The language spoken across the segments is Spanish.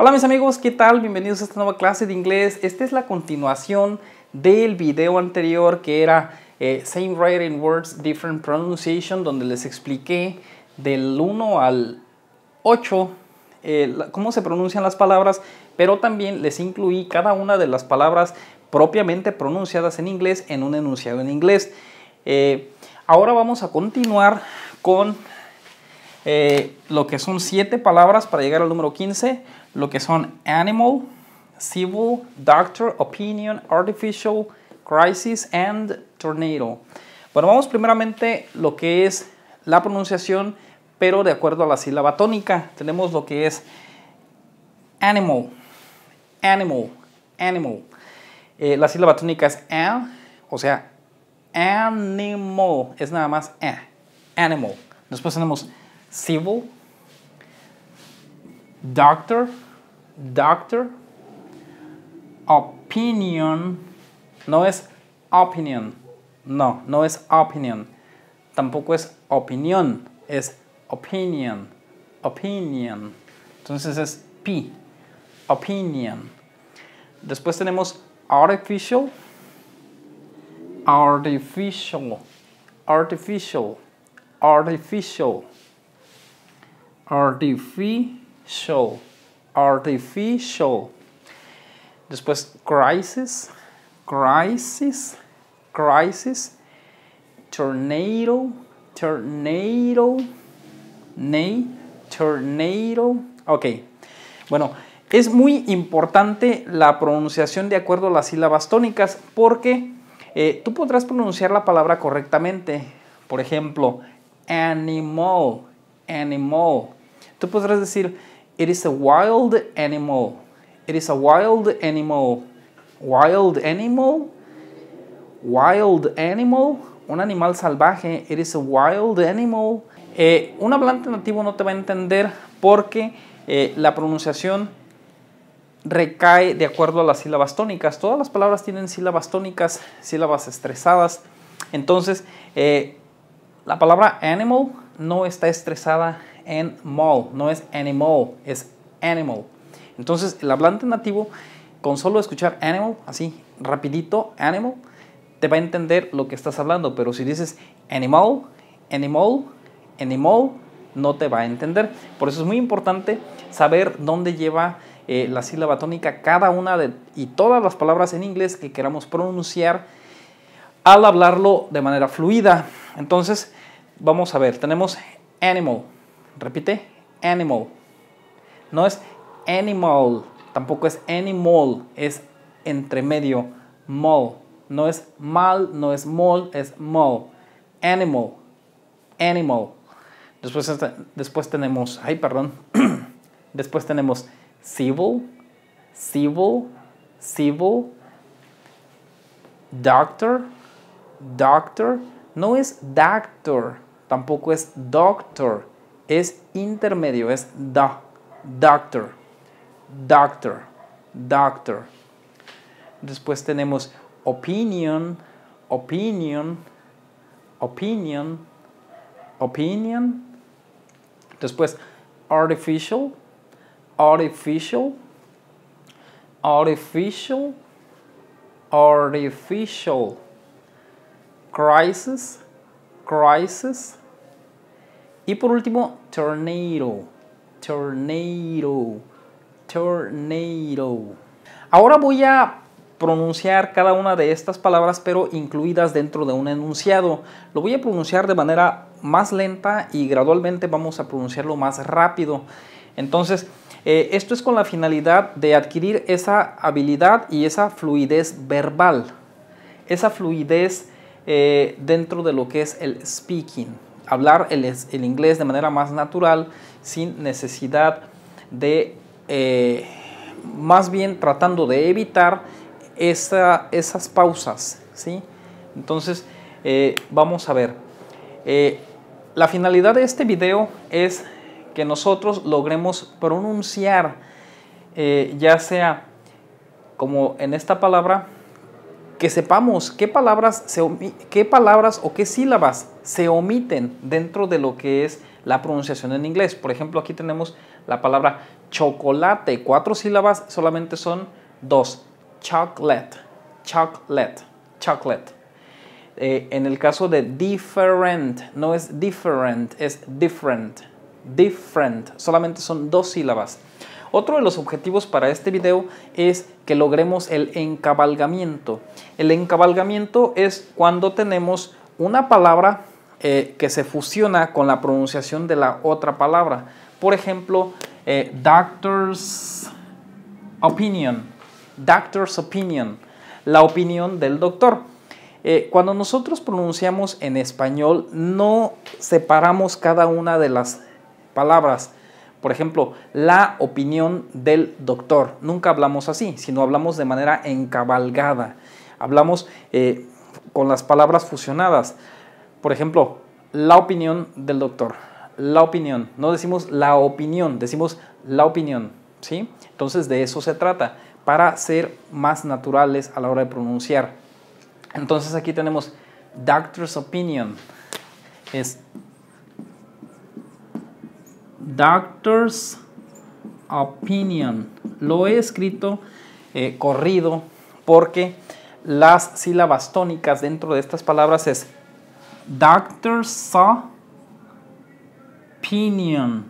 Hola mis amigos, ¿qué tal? Bienvenidos a esta nueva clase de inglés. Esta es la continuación del video anterior que era eh, Same Writing Words, Different Pronunciation, donde les expliqué del 1 al 8 eh, cómo se pronuncian las palabras, pero también les incluí cada una de las palabras propiamente pronunciadas en inglés en un enunciado en inglés. Eh, ahora vamos a continuar con eh, lo que son siete palabras para llegar al número 15, lo que son animal, civil, doctor, opinion, artificial, crisis and tornado. Bueno, vamos primeramente lo que es la pronunciación, pero de acuerdo a la sílaba tónica. Tenemos lo que es animal, animal, animal. Eh, la sílaba tónica es a, o sea, animal, es nada más a, animal. Después tenemos civil, doctor, doctor, opinion, no es opinion, no, no es opinion, tampoco es opinión, es opinion, opinion, entonces es P, opinion. Después tenemos artificial, artificial, artificial, artificial artificial, artificial. Después crisis, crisis, crisis, tornado, tornado, nay, tornado. Ok, bueno, es muy importante la pronunciación de acuerdo a las sílabas tónicas porque eh, tú podrás pronunciar la palabra correctamente. Por ejemplo, animal, animal, Tú podrás decir, it is a wild animal. It is a wild animal. Wild animal. Wild animal. Un animal salvaje. It is a wild animal. Eh, un hablante nativo no te va a entender porque eh, la pronunciación recae de acuerdo a las sílabas tónicas. Todas las palabras tienen sílabas tónicas, sílabas estresadas. Entonces, eh, la palabra animal no está estresada animal, no es animal, es animal. Entonces, el hablante nativo, con solo escuchar animal, así, rapidito, animal, te va a entender lo que estás hablando, pero si dices animal, animal, animal, no te va a entender. Por eso es muy importante saber dónde lleva eh, la sílaba tónica cada una de y todas las palabras en inglés que queramos pronunciar al hablarlo de manera fluida. Entonces, vamos a ver, tenemos animal, Repite, animal. No es animal, tampoco es animal, es entre medio, mol. No es mal, no es mol, es mol. Animal, animal. Después, después tenemos, ay, perdón. después tenemos civil, civil, civil. Doctor, doctor. No es doctor, tampoco es doctor, es intermedio, es da, doctor, doctor, doctor. Después tenemos opinion, opinion, opinion, opinion. Después artificial, artificial, artificial, artificial. Crisis, crisis, y por último, tornado. Tornado. Tornado. Ahora voy a pronunciar cada una de estas palabras, pero incluidas dentro de un enunciado. Lo voy a pronunciar de manera más lenta y gradualmente vamos a pronunciarlo más rápido. Entonces, eh, esto es con la finalidad de adquirir esa habilidad y esa fluidez verbal, esa fluidez eh, dentro de lo que es el speaking, hablar el, inglés de manera más natural, sin necesidad de, eh, más bien tratando de evitar esas pausas, ¿sí? Entonces, eh, vamos a ver. Eh, la finalidad de este video es que nosotros logremos pronunciar, ya sea como en esta palabra, que sepamos qué palabras, qué palabras o qué sílabas se omiten dentro de lo que es la pronunciación en inglés. Por ejemplo, aquí tenemos la palabra chocolate. Cuatro sílabas solamente son dos. Chocolate, chocolate, chocolate. Eh, en el caso de different, no es different, es different, different. Solamente son dos sílabas. Otro de los objetivos para este video es que logremos el encabalgamiento. El encabalgamiento es cuando tenemos una palabra eh, que se fusiona con la pronunciación de la otra palabra. Por ejemplo, eh, doctor's opinion. Doctor's opinion. La opinión del doctor. Eh, cuando nosotros pronunciamos en español, no separamos cada una de las palabras. Por ejemplo, la opinión del doctor. Nunca hablamos así, sino hablamos de manera encabalgada. Hablamos eh, con las palabras fusionadas. Por ejemplo, la opinión del doctor. La opinión. No decimos la opinión, decimos la opinión. ¿sí? Entonces de eso se trata, para ser más naturales a la hora de pronunciar. Entonces aquí tenemos doctor's opinion. Es Doctor's Opinion. Lo he escrito eh, corrido porque las sílabas tónicas dentro de estas palabras es Doctor's Opinion.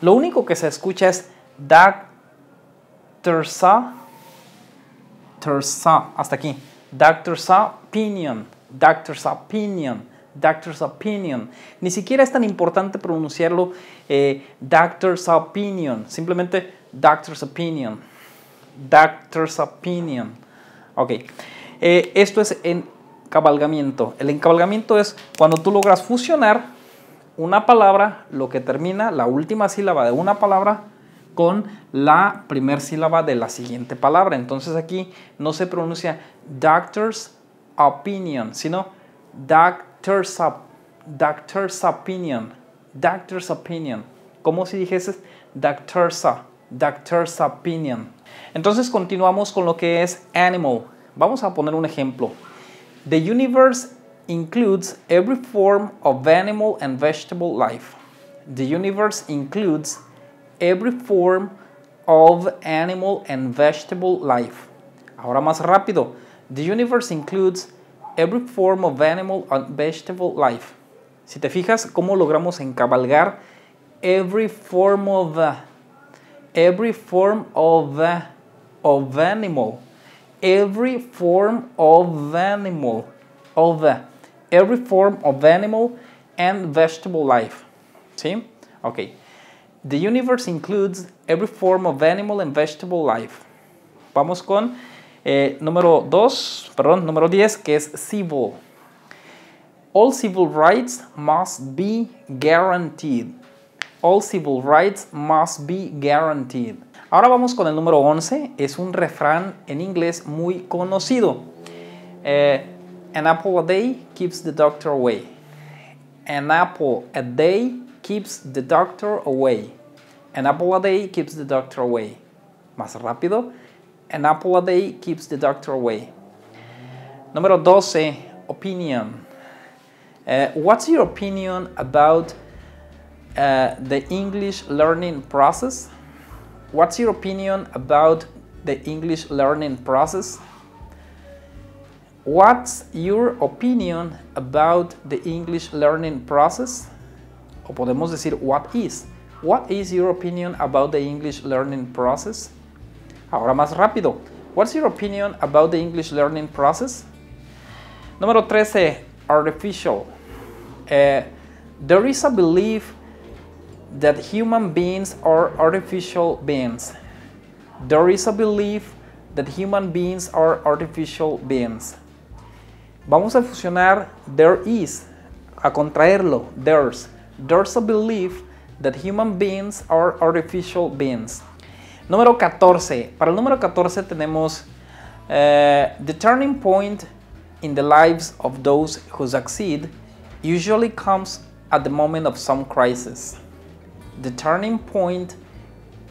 Lo único que se escucha es Doctor's Hasta aquí. Doctor's Opinion. Doctor's Opinion doctor's opinion. Ni siquiera es tan importante pronunciarlo eh, doctor's opinion, simplemente doctor's opinion. Doctor's opinion. Ok, eh, esto es encabalgamiento. El encabalgamiento es cuando tú logras fusionar una palabra, lo que termina la última sílaba de una palabra con la primer sílaba de la siguiente palabra. Entonces aquí no se pronuncia doctor's opinion, sino doctor's doctor's, opinion. Doctor's opinion. Como si dijese doctor's, doctor's opinion. Entonces continuamos con lo que es animal. Vamos a poner un ejemplo. The universe includes every form of animal and vegetable life. The universe includes every form of animal and vegetable life. Ahora más rápido. The universe includes every form of animal and vegetable life. Si te fijas cómo logramos encabalgar every form of uh, every form of uh, of animal, every form of animal, of uh, every form of animal and vegetable life. See? Okay. The universe includes every form of animal and vegetable life. Vamos con Eh, número 2, perdón, número 10, que es civil. All civil rights must be guaranteed. All civil rights must be guaranteed. Ahora vamos con el número 11. Es un refrán en inglés muy conocido. Eh, an apple a day keeps the doctor away. An apple a day keeps the doctor away. An apple a day keeps the doctor away. Más rápido. An apple a day keeps the doctor away. Número 12, opinion. Uh, what's your opinion about uh, the English learning process? What's your opinion about the English learning process? What's your opinion about the English learning process? O podemos decir, what is? What is your opinion about the English learning process? Ahora más rápido. What's your opinion about the English learning process? Número 13. Artificial. Eh, there is a belief that human beings are artificial beings. There is a belief that human beings are artificial beings. Vamos a fusionar there is, a contraerlo, there's. There's a belief that human beings are artificial beings. Número 14. Para el número 14 tenemos uh, The turning point in the lives of those who succeed usually comes at the moment of some crisis. The turning point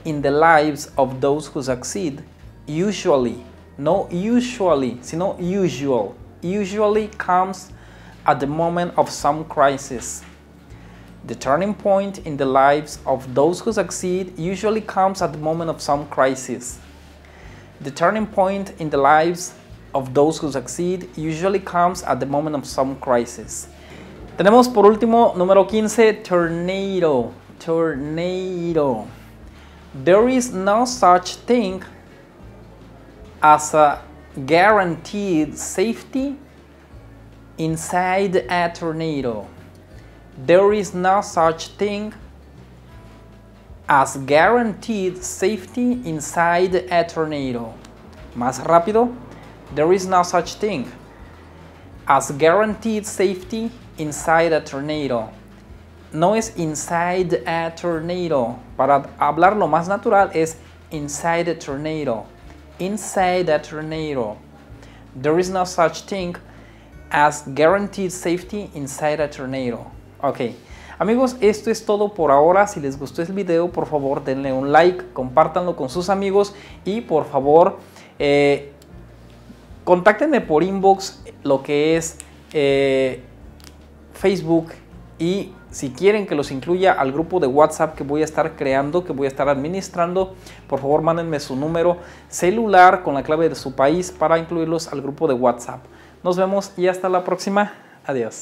in the lives of those who succeed usually, no usually, sino usual, usually comes at the moment of some crisis. The turning point in the lives of those who succeed usually comes at the moment of some crisis. The turning point in the lives of those who succeed usually comes at the moment of some crisis. Tenemos por último número 15, tornado. Tornado. There is no such thing as a guaranteed safety inside a tornado there is no such thing as guaranteed safety inside a tornado. Más rápido, there is no such thing as guaranteed safety inside a tornado. No es inside a tornado. Para hablar lo más natural es inside a tornado. Inside a tornado. There is no such thing as guaranteed safety inside a tornado. Ok. Amigos, esto es todo por ahora. Si les gustó el video, por favor denle un like, compártanlo con sus amigos y por favor eh, contáctenme por inbox lo que es eh, Facebook y si quieren que los incluya al grupo de WhatsApp que voy a estar creando, que voy a estar administrando, por favor mándenme su número celular con la clave de su país para incluirlos al grupo de WhatsApp. Nos vemos y hasta la próxima. Adiós.